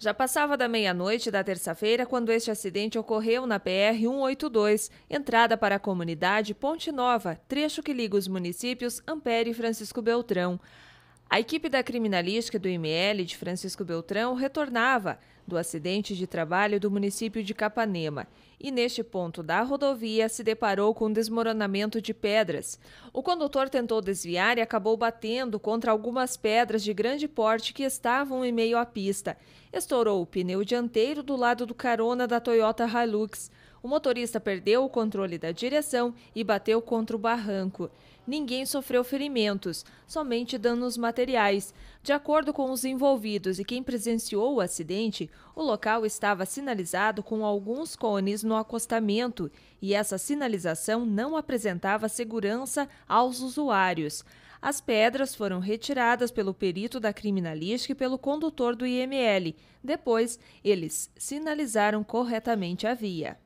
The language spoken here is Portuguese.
Já passava da meia-noite da terça-feira quando este acidente ocorreu na PR-182, entrada para a comunidade Ponte Nova, trecho que liga os municípios Ampere e Francisco Beltrão. A equipe da criminalística do IML de Francisco Beltrão retornava do acidente de trabalho do município de Capanema e, neste ponto da rodovia, se deparou com um desmoronamento de pedras. O condutor tentou desviar e acabou batendo contra algumas pedras de grande porte que estavam em meio à pista. Estourou o pneu dianteiro do lado do carona da Toyota Hilux. O motorista perdeu o controle da direção e bateu contra o barranco. Ninguém sofreu ferimentos, somente danos materiais. De acordo com os envolvidos e quem presenciou o acidente, o local estava sinalizado com alguns cones no acostamento e essa sinalização não apresentava segurança aos usuários. As pedras foram retiradas pelo perito da criminalística e pelo condutor do IML. Depois, eles sinalizaram corretamente a via.